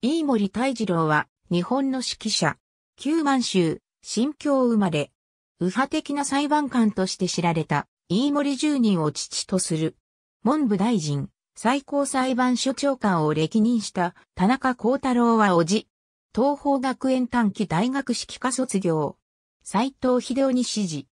飯森泰次郎は、日本の指揮者、旧満州、新京生まれ、右派的な裁判官として知られた、飯森住人を父とする。文部大臣、最高裁判所長官を歴任した田中幸太郎は叔父、東方学園短期大学指揮科卒業、斎藤秀夫に指示、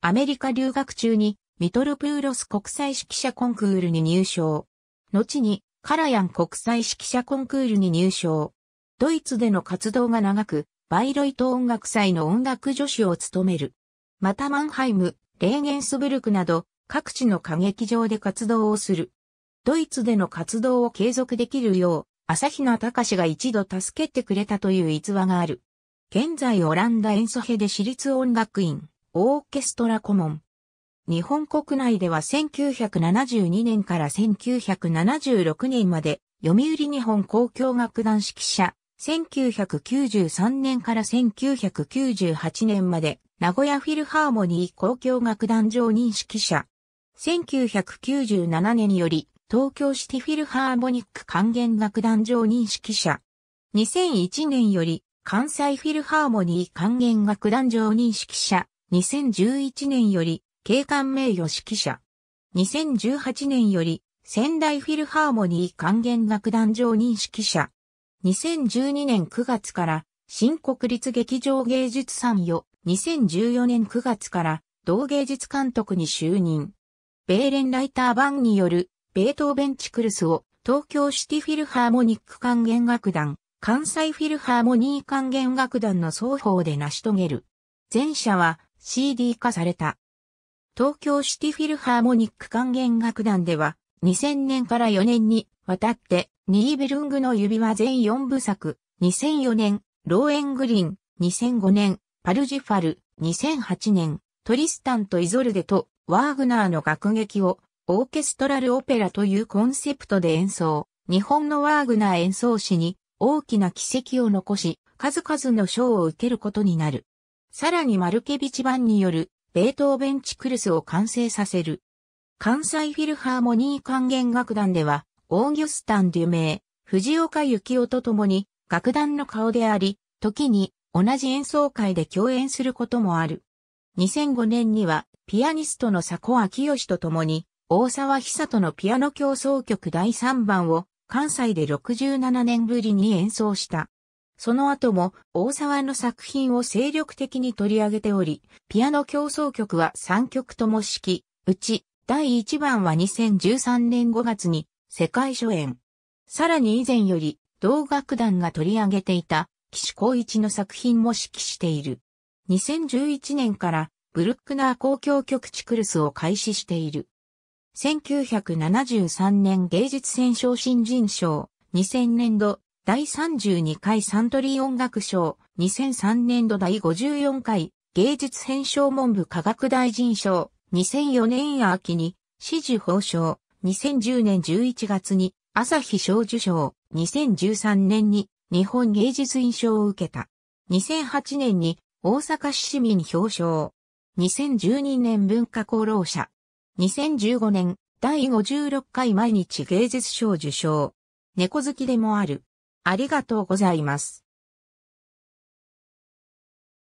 アメリカ留学中にミトロプーロス国際指揮者コンクールに入賞。後にカラヤン国際指揮者コンクールに入賞。ドイツでの活動が長く、バイロイト音楽祭の音楽助手を務める。またマンハイム、レーゲンスブルクなど、各地の歌劇場で活動をする。ドイツでの活動を継続できるよう、朝比奈隆が一度助けてくれたという逸話がある。現在オランダ演奏ヘで私立音楽院、オーケストラ顧問。日本国内では1972年から1976年まで、読売日本交響楽団指揮者、1993年から1998年まで、名古屋フィルハーモニー交響楽団常任指揮者。1997年より、東京シティフィルハーモニック還元楽団常任指揮者。2001年より、関西フィルハーモニー還元楽団常任指揮者。2011年より、警官名誉指揮者。2018年より、仙台フィルハーモニー管弦楽団常任指揮者。2012年9月から、新国立劇場芸術参与。2014年9月から、同芸術監督に就任。ベーレンライター版による、ベートーベンチクルスを、東京シティフィルハーモニック管弦楽団、関西フィルハーモニー管弦楽団の双方で成し遂げる。前者は CD 化された。東京シティフィルハーモニック管弦楽団では、2000年から4年にわたって、ニーベルングの指輪全4部作、2004年、ローエングリン、2005年、パルジファル、2008年、トリスタンとイゾルデとワーグナーの楽劇をオーケストラルオペラというコンセプトで演奏、日本のワーグナー演奏史に大きな奇跡を残し、数々の賞を受けることになる。さらにマルケビチ版によるベートーベンチクルスを完成させる。関西フィルハーモニー管弦楽団では、オーギュスタン・デュメイ、藤岡幸夫と共に、楽団の顔であり、時に同じ演奏会で共演することもある。2005年には、ピアニストの佐古明義と共に、大沢久人のピアノ競争曲第3番を、関西で67年ぶりに演奏した。その後も大沢の作品を精力的に取り上げており、ピアノ競争曲は3曲とも式、うち第1番は2013年5月に世界初演。さらに以前より同楽団が取り上げていた岸光一の作品も指揮している。2011年からブルックナー公共局チクルスを開始している。1973年芸術戦勝新人賞、2000年度第32回サントリー音楽賞、2003年度第54回芸術編賞文部科学大臣賞、2004年秋に紫綬褒章、2010年11月に朝日賞受賞、2013年に日本芸術院賞を受けた。2008年に大阪市市民表彰。2012年文化功労者。2015年第56回毎日芸術賞受賞。猫好きでもある。ありがとうございます。